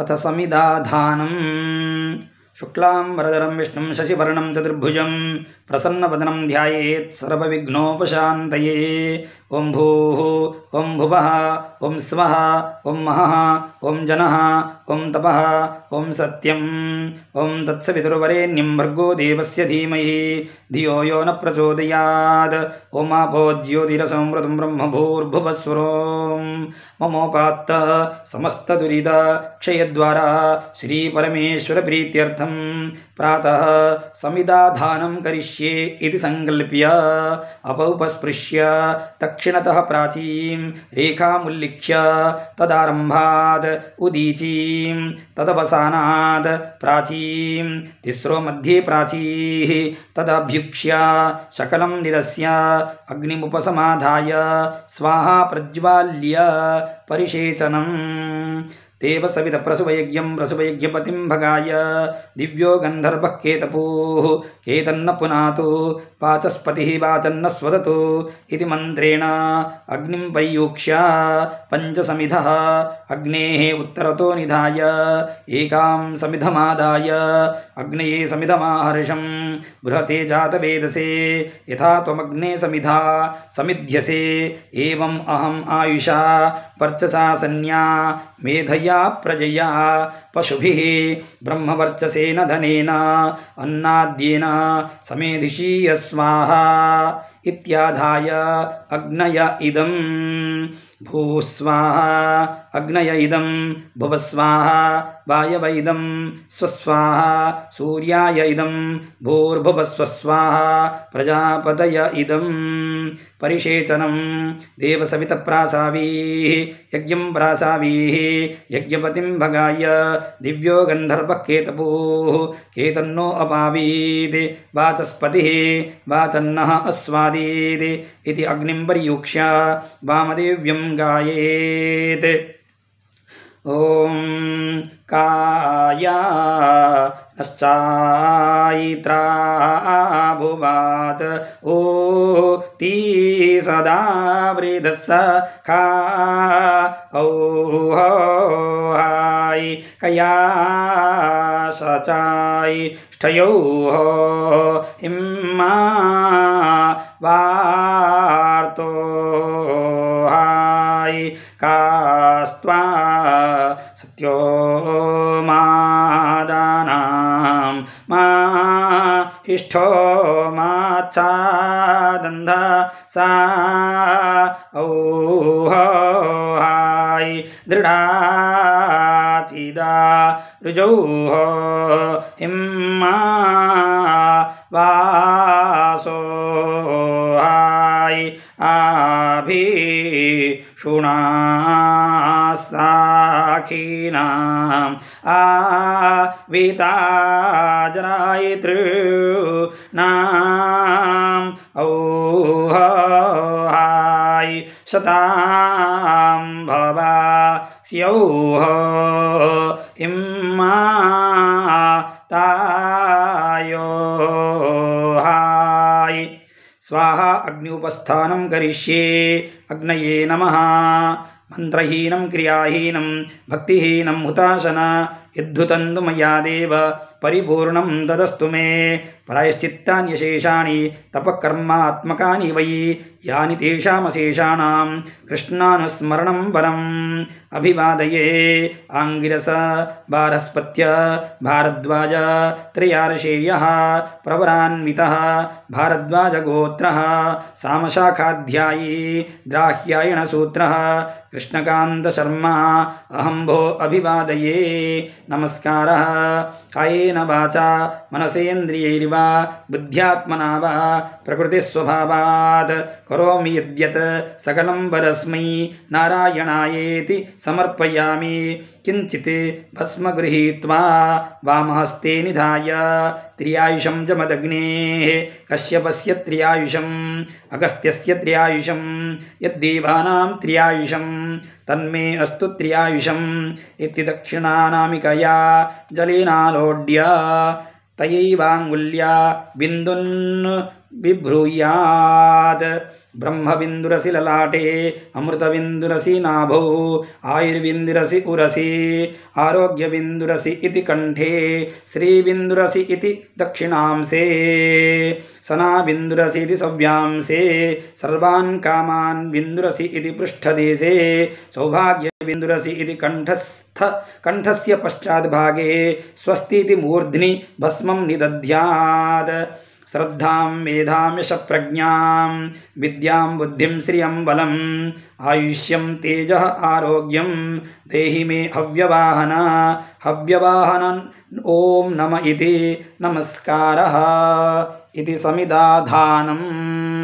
अथ समिदाधानं शुक्लां वरदरं विष्णुं शशिवर्णं चतुर्भुजं प्रसन्नवदनं ध्यायेत् सर्वविघ्नोपशान्तये भूः ॐ भुवः ॐ स्वः ॐ महः ॐ जनः ॐ तपः ॐ सत्यम् ॐ तत्सवितुर्वरेण्यं भर्गो देवस्य धीमहि धियो यो न प्रचोदयात् ओमापो ज्योतिरमृतं ब्रह्मभूर्भुवस्वरो ममोपात्त समस्तदुरिदक्षयद्वारा श्रीपरमेश्वरप्रीत्यर्थं प्रातः समिदाधानं करिष्ये इति सङ्कल्प्य अपौपस्पृश्य तक्ष दक्षिणतः प्राचीं रेखामुल्लिख्य तदारम्भाद् उदीचीं तदवसानाद् प्राचीं तिस्रो मध्ये प्राचीः तदभ्युक्ष्य शकलं निरस्य अग्निमुपसमाधाय स्वाहा प्रज्वाल्य परिषेचनम् देव सवित प्रसुभयज्ञं प्रसुभयज्ञपतिं भगाय दिव्यो गंधर्व केतपू केतन्न पुना वाचस्पतिः वाचन्न स्वदतु इति मन्त्रेण अग्निं पर्यूक्ष्य पञ्चसमिधः अग्नेः उत्तरतो निधाय एकां समिधमादाय अग्नये समिधमाहर्षं बृहते जातवेदसे यथा त्वमग्ने समिधा समिध्यसे एवम् अहम् आयुषा पर्चसा सन्या मेधय प्रजया प्रजया पशु ब्रह्मवर्चसेन धन अन्नाद्यन समेधिशीय स्वाहा इत्याधाय अग्नय इदं भूस्वाहा अग्नय इदं भुवस्वाहा वायव वायवैदं स्वस्वाहा सूर्याय इदं भूर्भुवस्वस्वाहा प्रजापतय इदं परिषेचनं देवसवितप्रासावीः यज्ञं प्रासावीः यज्ञपतिं भगाय दिव्यो गन्धर्वः केतपोः केतन्नो अभावीत् वाचस्पतिः वाचन्नः अस्वादीत् इति अग्निं पर्युक्ष्य वामदेव्यं गायेत् ॐ भुवात् ओ ती सदा वृध औहाय कयाशचाय ष्ठयोः इम्मा वार्तो कास्त्वा सत्यो मादानां मा इष्ठो मात्सादन्ध सा औह हाय दृढाचिदा रुजौः हिम्मा वा भीषुणासाखीनाम् षुणा साखीना आविता जरायतृणा औह सतां भवा स्यौः हिम्मा तायो स्वाहा अग्न्युपस्थानं करिष्ये अग्नये नमः मन्त्रहीनं क्रियाहीनं भक्तिहीनं हुताशन यद्धुतन्तु मया देव परिपूर्णं ददस्तु मे प्रायश्चित्तान्यशेषाणि तपःकर्मात्मकानि वै यानि तेषामशेषाणां कृष्णानुस्मरणं बलम् अभिवादये आङ्गिरस बारस्पत्य भारद्वाज त्रयार्षेयः प्रवरान्वितः भारद्वाजगोत्रः सामशाखाध्यायी द्राह्यायणसूत्रः कृष्णकान्तशर्मा अहम्भो अभिवादये नमस्कारः कायेन वाचा मनसेन्द्रियैर्वा बुद्ध्यात्मना वा प्रकृतिस्वभावात् करोमि यद्यत् वरस्मै नारायणायेति समर्पयामि किंचित भस्म गृहीत्वा वामहस्ते निधाय त्रियायुषं जमदग्ने कश्यपस्य त्रियायुषम् अगस्त्यस्य त्रियायुषं यद्देवानां त्रियायुषं तन्मे अस्तु त्रियायुषम् इति दक्षिणानामिकया जलेनालोड्य तयैवाङ्गुल्या बिन्दुन् बिभ्रूयात् ಬ್ರಹ್ಮವಿಂದುರಸಿ ಲಲಾಟೆ ಅಮೃತವಿಂದುರಸಿ ನಾಭೌ ಆಯುರ್ವಿಂದುರಸಿ ಉರಸಿ ಆರೋಗ್ಯವಿಂದುರಸಿ ಇತಿ ಕಂಠೆ ಶ್ರೀವಿಂದುರಸಿ ಇತಿ ದಕ್ಷಿಣಾಂಸೆ ಸನಾಬಿಂದುರಸಿ ಇತಿ ಸವ್ಯಾಂಸೆ ಸರ್ವಾನ್ ಕಾಮಾನ್ ಬಿಂದುರಸಿ ಇತಿ ಪೃಷ್ಠದೇಶೆ ಸೌಭಾಗ್ಯ ಬಿಂದುರಸಿ ಇತಿ ಕಂಠಸ್ಥ ಕಂಠಸ್ಯ ಭಾಗೇ ಸ್ವಸ್ತಿ ಇತಿ ಮೂರ್ಧ್ನಿ ಭಸ್ಮಂ ನಿದಧ್ಯಾತ್ श्रद्धां प्रज्ञा विद्यां बुद्धिं श्रियं बलम् आयुष्यं तेजः आरोग्यं देहि मे हव्यवाहन हव्यवाहनन् ॐ नम इति नमस्कारः इति समिदाधानम्